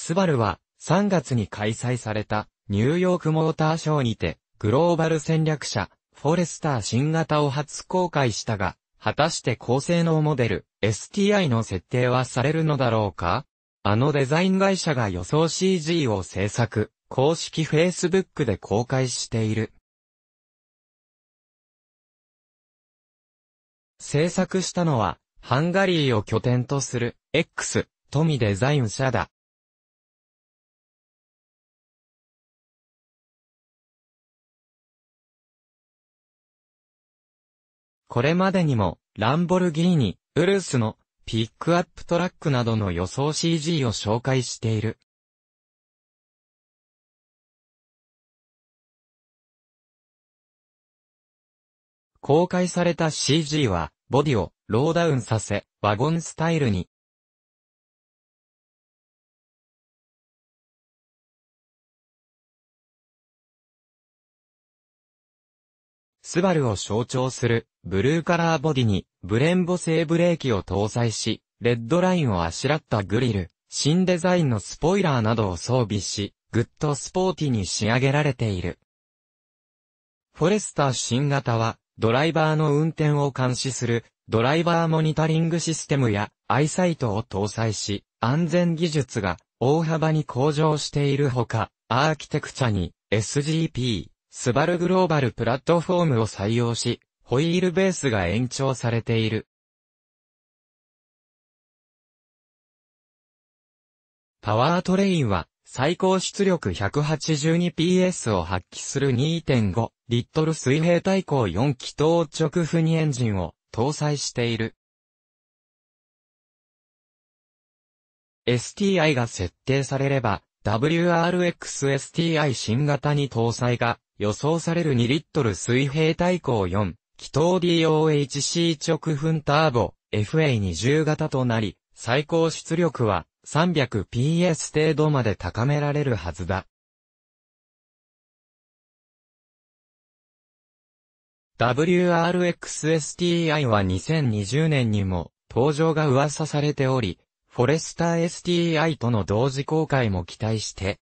スバルは3月に開催されたニューヨークモーターショーにてグローバル戦略者フォレスター新型を初公開したが、果たして高性能モデル STI の設定はされるのだろうかあのデザイン会社が予想 CG を制作、公式 Facebook で公開している。制作したのは、ハンガリーを拠点とする X、富デザイン社だ。これまでにも、ランボルギーニ、ウルースの、ピックアップトラックなどの予想 CG を紹介している。公開された CG は、ボディをローダウンさせ、ワゴンスタイルにスバルを象徴する、ブルーカラーボディに、ブレンボ製ブレーキを搭載し、レッドラインをあしらったグリル、新デザインのスポイラーなどを装備し、グッドスポーティに仕上げられている。フォレスター新型は、ドライバーの運転を監視する、ドライバーモニタリングシステムや、アイサイトを搭載し、安全技術が大幅に向上しているほか、アーキテクチャに SGP、スバルグローバルプラットフォームを採用し、ホイールベースが延長されている。パワートレインは、最高出力 182PS を発揮する2.5リットル水平対向4気筒直噴2エンジンを搭載している。STI が設定されれば、WRXSTI 新型に搭載が予想される2リットル水平対向4、気筒 DOHC 直噴ターボ FA20 型となり、最高出力は 300PS 程度まで高められるはずだ。WRXSTI は2020年にも登場が噂されており、フォレスター STI との同時公開も期待して